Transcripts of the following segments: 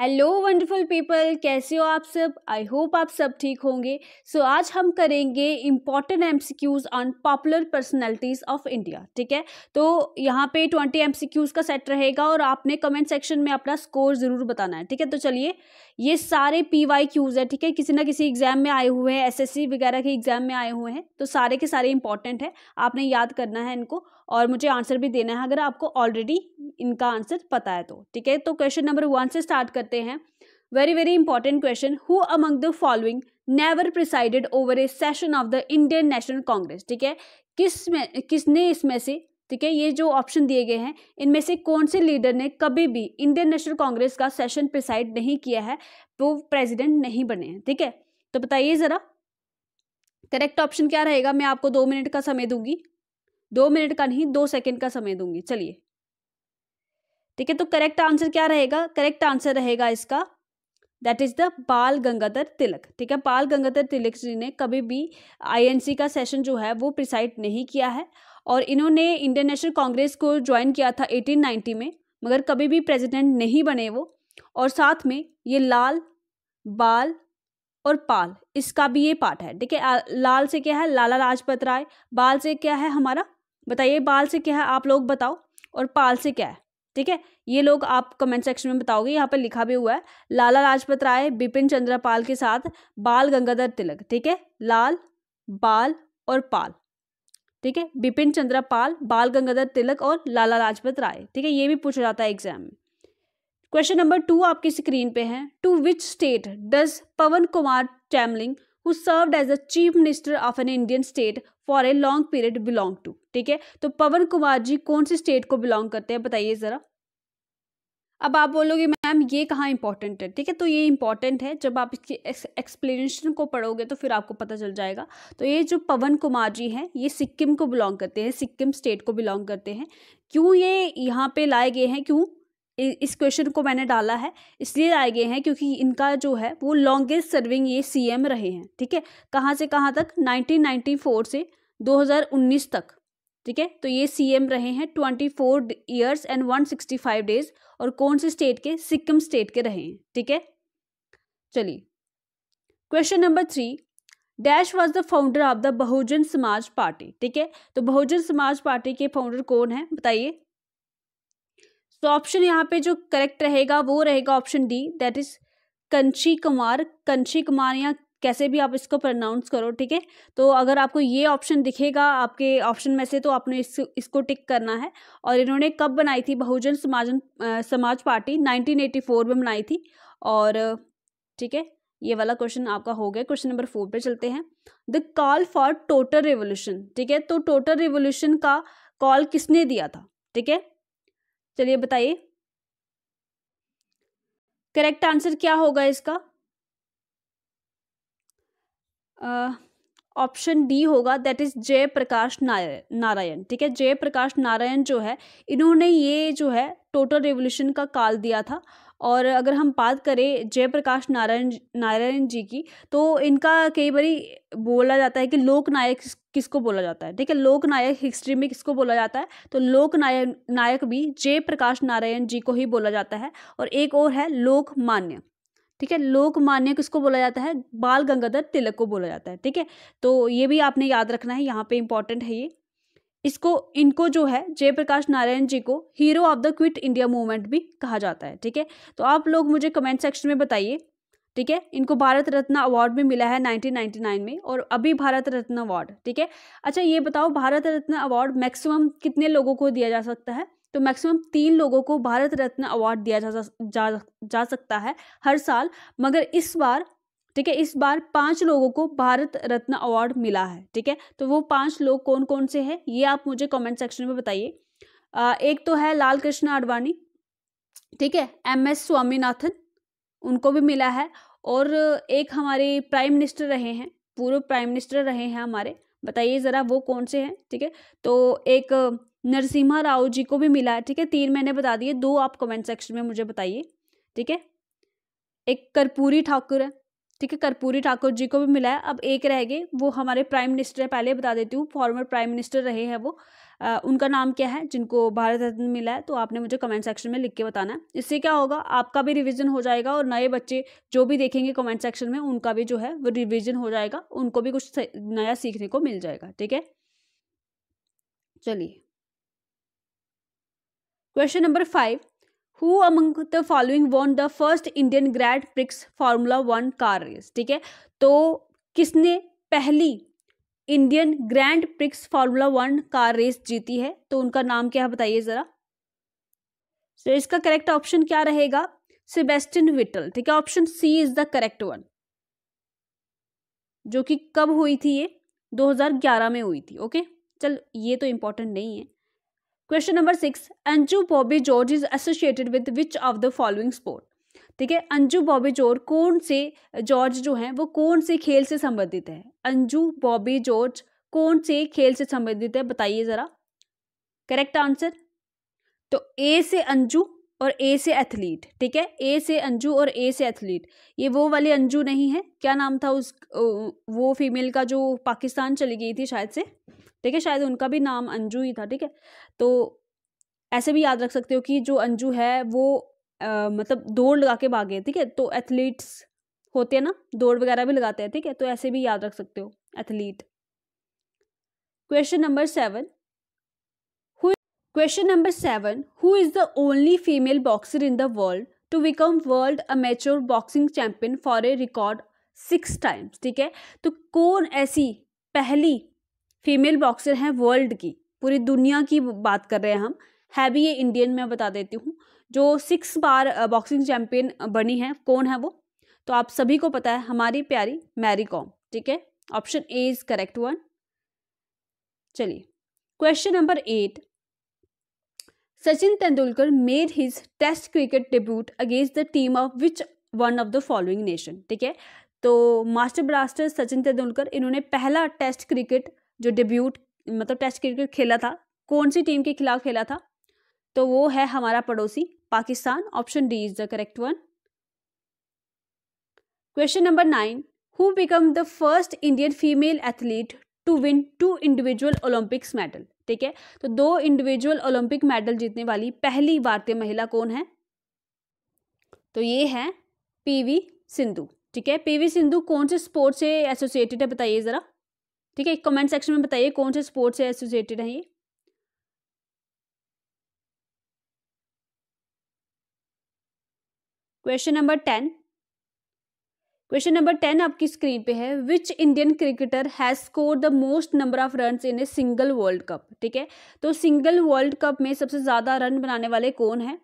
Hello wonderful people कैसे हो आप सब आई होप आप सब ठीक होंगे सो so, आज हम करेंगे important MCQs on popular personalities of India ठीक है तो यहाँ पे ट्वेंटी एमसीक्यूज का सेट रहेगा और आपने कमेंट सेक्शन में अपना स्कोर ज़रूर बताना है ठीक है तो चलिए ये सारे पी वाई क्यूज़ है ठीक है किसी ना किसी एग्जाम में आए हुए हैं एस वगैरह के एग्जाम में आए हुए हैं तो सारे के सारे इंपॉर्टेंट है आपने याद करना है इनको और मुझे आंसर भी देना है अगर आपको ऑलरेडी इनका आंसर पता है तो ठीक है तो क्वेश्चन नंबर वन से स्टार्ट करते हैं very very important question who among the following never presided over a session of the Indian national Congress ठीक है किस में किसने इसमें से ठीक है ये जो ऑप्शन दिए गए हैं इनमें से कौन से लीडर ने कभी भी इंडियन नेशनल कांग्रेस का सेशन प्रिसाइड नहीं किया है वो प्रेसिडेंट नहीं बने हैं ठीक है तो बताइए ज़रा करेक्ट ऑप्शन क्या रहेगा मैं आपको दो मिनट का समय दूंगी दो मिनट का नहीं दो सेकंड का समय दूंगी चलिए ठीक है तो करेक्ट आंसर क्या रहेगा करेक्ट आंसर रहेगा इसका दैट इज द बाल गंगाधर तिलक ठीक है बाल गंगाधर तिलक जी ने कभी भी आईएनसी का सेशन जो है वो प्रिसाइड नहीं किया है और इन्होंने इंडियन नेशनल कांग्रेस को ज्वाइन किया था 1890 में मगर कभी भी प्रेसिडेंट नहीं बने वो और साथ में ये लाल बाल और पाल इसका भी ये पार्ट है ठीक है लाल से क्या है लाला लाजपत राय बाल से क्या है हमारा बताइए बाल से क्या है आप लोग बताओ और पाल से क्या है ठीक है ये लोग आप कमेंट सेक्शन में बताओगे यहाँ पर लिखा भी हुआ है लाला लाजपत राय बिपिन चंद्रपाल के साथ बाल गंगाधर तिलक ठीक है लाल बाल और पाल ठीक है बिपिन चंद्रपाल बाल गंगाधर तिलक और लाला लाजपत राय ठीक है ये भी पूछा जाता है एग्जाम में क्वेश्चन नंबर टू आपकी स्क्रीन पे है to which state does Pawan Kumar Chamling who served as a chief minister of an Indian state for a long period belong to ठीक है तो पवन कुमार जी कौन सी स्टेट को बिलोंग करते हैं बताइए ज़रा अब आप बोलोगे मैम ये कहाँ इंपॉर्टेंट है ठीक है तो ये इंपॉर्टेंट है जब आप इसकी एक्सप्लेनेशन को पढ़ोगे तो फिर आपको पता चल जाएगा तो ये जो पवन कुमार जी हैं ये सिक्किम को बिलोंग करते हैं सिक्किम स्टेट को बिलोंग करते हैं क्यों ये यहाँ पे लाए गए हैं क्यों इस क्वेश्चन को मैंने डाला है इसलिए लाए गए हैं क्योंकि इनका जो है वो लॉन्गेस्ट सर्विंग ये सीएम रहे हैं ठीक है कहाँ से कहाँ तक 1994 से 2019 तक ठीक है तो ये सीएम रहे हैं 24 फोर ईयर्स एंड 165 डेज और कौन से स्टेट के सिक्किम स्टेट के रहे हैं ठीक है चलिए question number three dash was the founder of the Bahujan Samaj party ठीक है तो बहुजन समाज पार्टी के फाउंडर कौन है बताइए तो ऑप्शन यहाँ पे जो करेक्ट रहेगा वो रहेगा option D that is Kanchi Kumar Kanchi Kumar या कैसे भी आप इसको प्रनाउंस करो ठीक है तो अगर आपको ये ऑप्शन दिखेगा आपके ऑप्शन में से तो आपने इस, इसको टिक करना है और इन्होंने कब बनाई थी बहुजन समाजन समाज पार्टी 1984 में बनाई थी और ठीक है ये वाला क्वेश्चन आपका हो गया क्वेश्चन नंबर फोर पे चलते हैं the call for total revolution ठीक है तो टोटल रिवोल्यूशन का कॉल किसने दिया था ठीक है चलिए बताइए करेक्ट आंसर क्या होगा इसका ऑप्शन डी होगा दैट इज जय प्रकाश नारायण ठीक है जय प्रकाश नारायण जो है इन्होंने ये जो है टोटल रेवोल्यूशन का काल दिया था और अगर हम बात करें जयप्रकाश नारायण नारायण जी की तो इनका कई बारी बोला जाता है कि लोकनायक किसको बोला जाता है ठीक है लोकनायक हिस्ट्री में किसको बोला जाता है तो लोकनायक नायक भी जयप्रकाश नारायण जी को ही बोला जाता है और एक और है लोकमान्य ठीक है लोकमान्य किसको बोला जाता है बाल गंगाधर तिलक को बोला जाता है ठीक है तो ये भी आपने याद रखना है यहाँ पे इम्पॉर्टेंट है ये इसको इनको जो है जयप्रकाश नारायण जी को hero of the Quit India Movement भी कहा जाता है ठीक है तो आप लोग मुझे कमेंट सेक्शन में बताइए ठीक है इनको भारत रत्न अवार्ड भी मिला है 1999 में और अभी भारत रत्न अवार्ड ठीक है अच्छा ये बताओ भारत रत्न अवार्ड मैक्सिमम कितने लोगों को दिया जा सकता है तो मैक्सिमम तीन लोगों को भारत रत्न अवार्ड दिया जा जा, जा सकता है हर साल मगर इस बार ठीक है इस बार पांच लोगों को भारत रत्न अवार्ड मिला है ठीक है तो वो पांच लोग कौन कौन से हैं ये आप मुझे कमेंट सेक्शन में बताइए एक तो है लाल कृष्ण आडवाणी ठीक है एम एस स्वामीनाथन उनको भी मिला है और एक हमारे प्राइम मिनिस्टर रहे हैं पूर्व प्राइम मिनिस्टर रहे हैं हमारे बताइए ज़रा वो कौन से हैं ठीक है तो एक नरसिम्हा राव जी को भी मिला है ठीक है तीन मैंने बता दिए दो आप कमेंट सेक्शन में मुझे बताइए ठीक है एक कर्पूरी ठाकुर है ठीक है कर्पूरी ठाकुर जी को भी मिला है अब एक रह गए वो हमारे प्राइम मिनिस्टर है पहले बता देती हूँ फॉर्मर प्राइम मिनिस्टर रहे हैं वो आ, उनका नाम क्या है जिनको भारत रत्न मिला है तो आपने मुझे कमेंट सेक्शन में लिख के बताना है इससे क्या होगा आपका भी रिवीजन हो जाएगा और नए बच्चे जो भी देखेंगे कमेंट सेक्शन में उनका भी जो है वो रिविजन हो जाएगा उनको भी कुछ नया सीखने को मिल जाएगा ठीक है चलिए question number five who among the following won the first Indian Grand Prix Formula One car race ठीक है तो किसने पहली Indian Grand Prix Formula One car race जीती है तो उनका नाम क्या है बताइए ज़रा सो इसका करेक्ट ऑप्शन क्या रहेगा सेबेस्टिन विटल ठीक है option C is the correct one जो कि कब हुई थी ये 2011 में हुई थी ओके चल ये तो इम्पोर्टेंट नहीं है question number six Anju Bobby George is associated with which of the following sport ठीक है अंजू बॉबी जॉर्ज कौन से जॉर्ज जो हैं वो कौन से खेल से संबंधित है अंजू बॉबी जॉर्ज कौन से खेल से संबंधित है बताइए ज़रा करेक्ट आंसर तो ए से अंजू और ए से एथलीट ठीक है ए से अंजू और ए से एथलीट ये वो वाले अंजू नहीं है क्या नाम था उस वो फीमेल का जो पाकिस्तान चली गई थी शायद से ठीक है शायद उनका भी नाम अंजू ही था ठीक है तो ऐसे भी याद रख सकते हो कि जो अंजू है वो आ, मतलब दौड़ लगा के भागे ठीक है तो एथलीट्स होते हैं ना दौड़ वगैरह भी लगाते हैं ठीक है तो ऐसे भी याद रख सकते हो athlete question number seven question number seven who is the only female boxer in the world to become world amateur boxing champion for a record six times ठीक है तो कौन ऐसी पहली फीमेल बॉक्सर हैं वर्ल्ड की पूरी दुनिया की बात कर रहे हैं हम है भी ये इंडियन मैं बता देती हूँ जो सिक्स बार बॉक्सिंग चैंपियन बनी है कौन है वो तो आप सभी को पता है हमारी प्यारी मैरी कॉम ठीक है option A is correct one चलिए question number eight Sachin Tendulkar made his test cricket debut against the team of which one of the following nation ठीक है तो मास्टर ब्लास्टर सचिन तेंदुलकर इन्होंने पहला टेस्ट क्रिकेट जो डिब्यूट मतलब टेस्ट क्रिकेट खेला था कौन सी टीम के खिलाफ खेला था तो वो है हमारा पड़ोसी Pakistan option D is the correct one question number nine who become the first Indian female athlete to win two individual Olympics medal ठीक है तो दो इंडिविजुअल ओलंपिक मेडल जीतने वाली पहली भारतीय महिला कौन है तो ये है पीवी सिंधु ठीक है पीवी सिंधु कौन से स्पोर्ट्स से एसोसिएटेड है बताइए ज़रा ठीक है कमेंट सेक्शन में बताइए कौन से स्पोर्ट्स से एसोसिएटेड हैं ये question number ten question number ten आपकी स्क्रीन पे है which Indian cricketer has score the most number of run in a single world cup ठीक है तो सिंगल वर्ल्ड कप में सबसे ज़्यादा रन बनाने वाले कौन है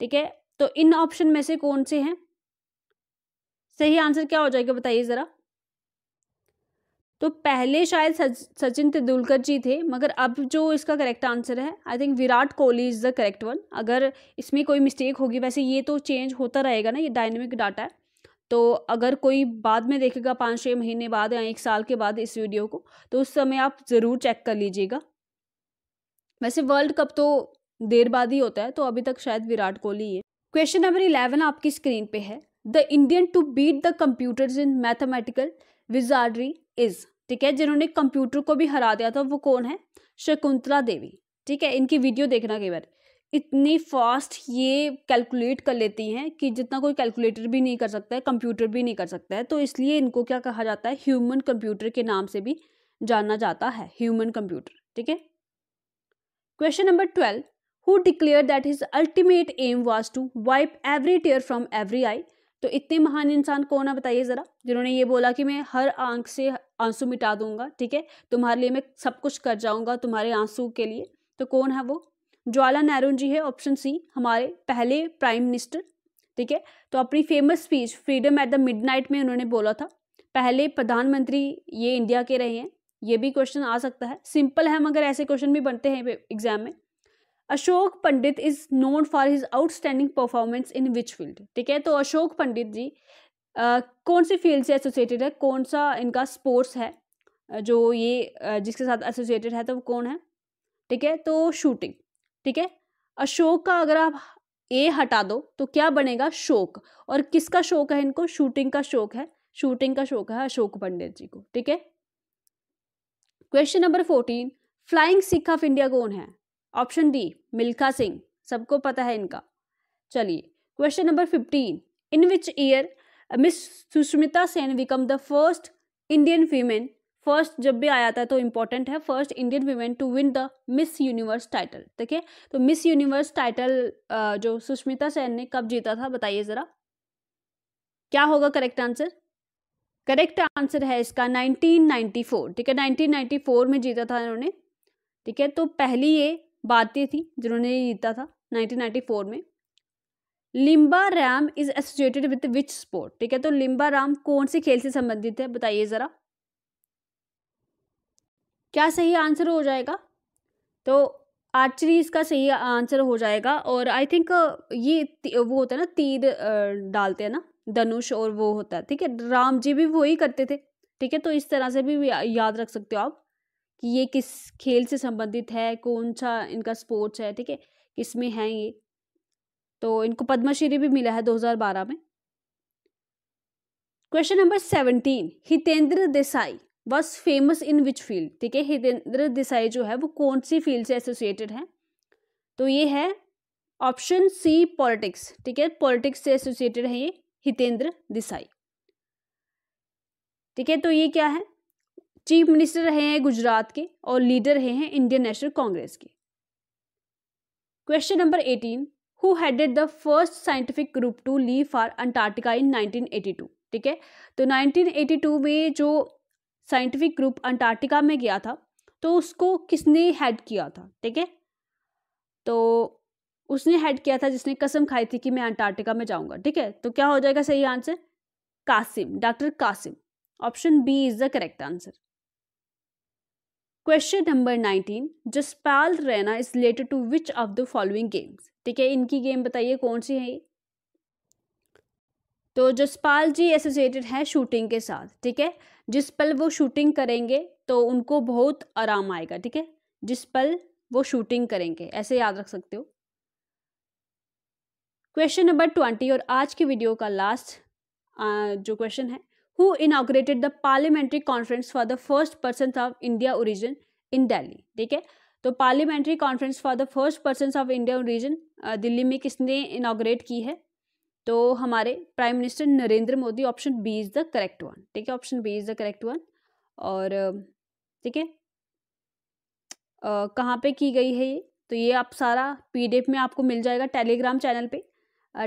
ठीक है तो इन ऑप्शन में से कौन से हैं सही आंसर क्या हो जाएगा बताइए ज़रा तो पहले शायद सचिन तेंदुलकर जी थे मगर अब जो इसका करेक्ट आंसर है I think Virat Kohli is the correct one अगर इसमें कोई मिस्टेक होगी वैसे ये तो चेंज होता रहेगा ना ये डायनेमिक डाटा है तो अगर कोई बाद में देखेगा पाँच छः महीने बाद या एक साल के बाद इस वीडियो को तो उस समय आप ज़रूर चेक कर लीजिएगा वैसे वर्ल्ड कप तो देर बाद ही होता है तो अभी तक शायद विराट कोहली है क्वेश्चन नंबर इलेवन आपकी स्क्रीन पे है the Indian to beat the computers in mathematical wizardry is ठीक है जिन्होंने कंप्यूटर को भी हरा दिया था वो कौन है शकुंतला देवी ठीक है इनकी वीडियो देखना कई बार इतनी फास्ट ये कैलकुलेट कर लेती हैं कि जितना कोई कैलकुलेटर भी नहीं कर सकता है कंप्यूटर भी नहीं कर सकता है तो इसलिए इनको क्या कहा जाता है ह्यूमन कंप्यूटर के नाम से भी जाना जाता है ह्यूमन कंप्यूटर ठीक है question number twelve who declare that his ultimate aim was to wipe every tear from every eye तो इतने महान इंसान कौन है बताइए ज़रा जिन्होंने ये बोला कि मैं हर आंख से आंसू मिटा दूंगा ठीक है तुम्हारे लिए मैं सब कुछ कर जाऊंगा तुम्हारे आंसू के लिए तो कौन है वो ज्वाला नेहरू जी है ऑप्शन सी हमारे पहले प्राइम मिनिस्टर ठीक है तो अपनी famous speech freedom at the mid में उन्होंने बोला था पहले प्रधानमंत्री ये इंडिया के रहे हैं ये भी क्वेश्चन आ सकता है सिंपल है मगर ऐसे क्वेश्चन भी बनते हैं एग्जाम में Ashok Pandit is known for his outstanding performance in which field ठीक है तो अशोक पंडित जी आ, कौन सी फील्ड से एसोसिएटेड है कौन सा इनका स्पोर्ट्स है जो ये जिसके साथ एसोसिएटेड है तो वो कौन है ठीक है तो शूटिंग ठीक है अशोक का अगर आप ए हटा दो तो क्या बनेगा शोक और किसका शौक है इनको शूटिंग का शौक है शूटिंग का शौक है अशोक पंडित जी को ठीक है question number fourteen flying Sikh of India कौन है ऑप्शन डी मिल्खा सिंह सबको पता है इनका चलिए question number fifteen in which year miss Sushmita Sen become the first Indian women first जब भी आया था तो इम्पॉर्टेंट है first Indian women to win the miss universe title ठीक है तो मिस यूनिवर्स टाइटल जो सुष्मिता सेन ने कब जीता था बताइए ज़रा क्या होगा करेक्ट आंसर करेक्ट आंसर है इसका 1994 ठीक है 1994 में जीता था इन्होंने ठीक है तो पहली ये बातें थी जिन्होंने ये जीता था 1994 में Limba Ram is associated with which sport ठीक है तो लिम्बा राम कौन से खेल से संबंधित है बताइए ज़रा क्या सही आंसर हो जाएगा तो आर्चरी इसका सही आंसर हो जाएगा और आई थिंक ये वो होता है ना तीर डालते हैं ना धनुष और वो होता है ठीक है राम जी भी वही करते थे ठीक है तो इस तरह से भी याद रख सकते हो आप कि ये किस खेल से संबंधित है कौन सा इनका स्पोर्ट्स है ठीक है किस में है ये तो इनको पद्मश्री भी मिला है 2012 में question number seventeen Hitendra Desai was famous in which field ठीक है हितेंद्र देसाई जो है वो कौन सी फील्ड से एसोसिएटेड है तो ये है ऑप्शन सी पॉलिटिक्स ठीक है पॉलिटिक्स से एसोसिएटेड है ये हितेंद्र देसाई ठीक है तो ये क्या है चीफ मिनिस्टर रहे हैं गुजरात के और लीडर रहे हैं इंडियन नेशनल कांग्रेस के question number eighteen who headed the first scientific group to leave for Antarctica in 1982 ठीक है तो 1982 में जो साइंटिफिक ग्रुप अंटार्कटिका में गया था तो उसको किसने हेड किया था ठीक है तो उसने हेड किया था जिसने कसम खाई थी कि मैं अंटार्कटिका में जाऊंगा ठीक है तो क्या हो जाएगा सही answer Kasim doctor Kasim option B is the correct answer question number nineteen Jaspal Raina is related to which of the following games ठीक है इनकी गेम बताइए कौन सी है तो जसपाल जी एसोसिएटेड है शूटिंग के साथ ठीक है जिस पल वो शूटिंग करेंगे तो उनको बहुत आराम आएगा ठीक है जिस पल वो शूटिंग करेंगे ऐसे याद रख सकते हो क्वेश्चन नंबर ट्वेंटी और आज की वीडियो का लास्ट जो क्वेश्चन है who inaugurated the parliamentary conference for the first person of India origin in Delhi. ठीक है तो parliamentary conference for the first person of India region Delhi में किसने इनाग्रेट की है तो हमारे prime minister Narendra Modi option B is the correct one ठीक है option B is the correct one और ठीक है कहाँ पे की गई है ये तो ये आप सारा पीडीएफ में आपको मिल जाएगा टेलीग्राम चैनल पे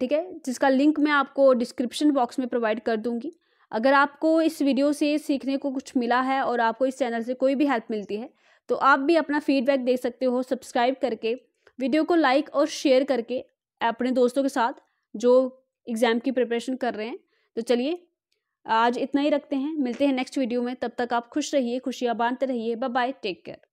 ठीक है जिसका लिंक मैं आपको डिस्क्रिप्शन बॉक्स में प्रोवाइड कर दूंगी अगर आपको इस वीडियो से सीखने को कुछ मिला है और आपको इस चैनल से कोई भी हेल्प मिलती है तो आप भी अपना फीडबैक दे सकते हो सब्सक्राइब करके वीडियो को लाइक और शेयर करके अपने दोस्तों के साथ जो एग्ज़ाम की प्रिपरेशन कर रहे हैं तो चलिए आज इतना ही रखते हैं मिलते हैं नेक्स्ट वीडियो में तब तक आप खुश रहिए खुशियाँ बांटते रहिए बाय बाय टेक केयर